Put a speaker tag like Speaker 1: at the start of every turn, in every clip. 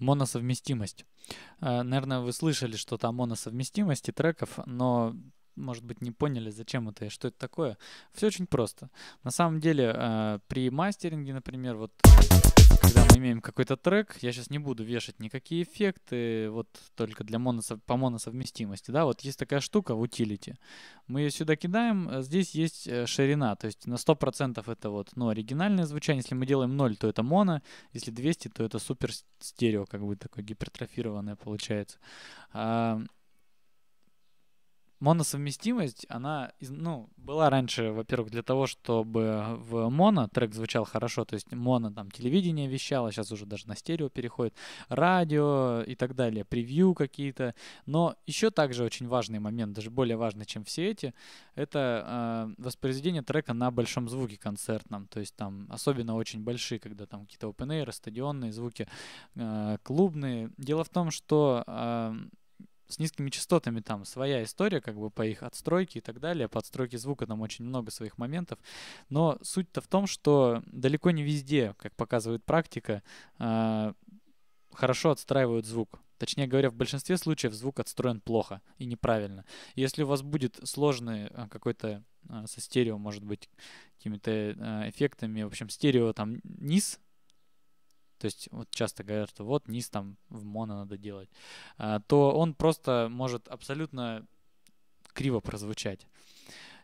Speaker 1: моносовместимость. Э, наверное, вы слышали что там моносовместимости треков, но может быть, не поняли, зачем это и что это такое. Все очень просто. На самом деле, э, при мастеринге, например, вот когда мы имеем какой-то трек, я сейчас не буду вешать никакие эффекты, вот только для моносов... по моносовместимости, да, вот есть такая штука в утилите. Мы ее сюда кидаем, э, здесь есть э, ширина, то есть на 100% это вот, ну, оригинальное звучание, если мы делаем 0, то это моно, если 200, то это супер стерео, как бы такое гипертрофированное получается. А, моносовместимость, она, ну, была раньше, во-первых, для того, чтобы в моно трек звучал хорошо, то есть моно там телевидение вещало, сейчас уже даже на стерео переходит, радио и так далее, превью какие-то. Но еще также очень важный момент, даже более важный, чем все эти, это э, воспроизведение трека на большом звуке концертном, то есть там особенно очень большие, когда там какие-то open стадионные звуки, э, клубные. Дело в том, что э, с низкими частотами там своя история, как бы по их отстройке и так далее. По звука там очень много своих моментов. Но суть-то в том, что далеко не везде, как показывает практика, э, хорошо отстраивают звук. Точнее говоря, в большинстве случаев звук отстроен плохо и неправильно. Если у вас будет сложный а, какой-то а, со стерео, может быть, какими-то эффектами, в общем, стерео там низ то есть вот часто говорят, что вот низ там в моно надо делать, а, то он просто может абсолютно криво прозвучать.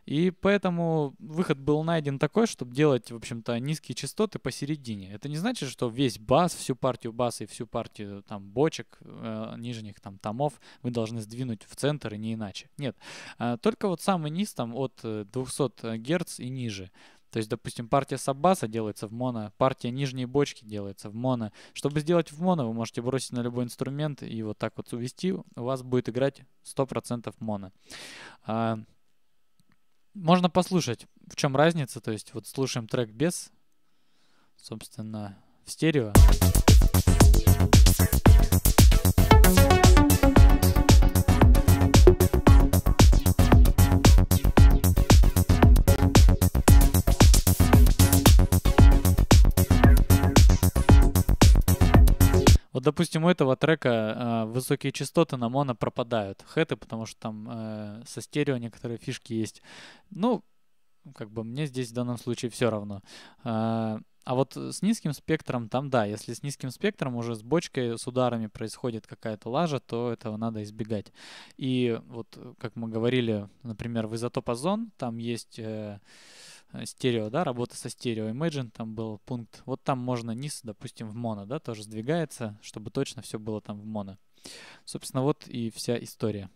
Speaker 1: И поэтому выход был найден такой, чтобы делать, в общем-то, низкие частоты посередине. Это не значит, что весь бас, всю партию баса и всю партию там бочек, э, нижних там томов вы должны сдвинуть в центр и не иначе. Нет, э, только вот самый низ там от 200 э, э, Гц и ниже. То есть, допустим, партия саббаса делается в моно, партия нижней бочки делается в моно. Чтобы сделать в моно, вы можете бросить на любой инструмент и вот так вот увести, у вас будет играть 100% моно. А, можно послушать, в чем разница. То есть, вот слушаем трек без, собственно, в стерео. допустим, у этого трека э, высокие частоты на моно пропадают. Хэты, потому что там э, со стерео некоторые фишки есть. Ну, как бы мне здесь в данном случае все равно. Э, а вот с низким спектром там, да, если с низким спектром уже с бочкой, с ударами происходит какая-то лажа, то этого надо избегать. И вот, как мы говорили, например, в изотопозон, там есть... Э, Э, стерео, да, работа со стерео. Imagine там был пункт. Вот там можно низ, допустим, в моно, да, тоже сдвигается, чтобы точно все было там в моно. Собственно, вот и вся история.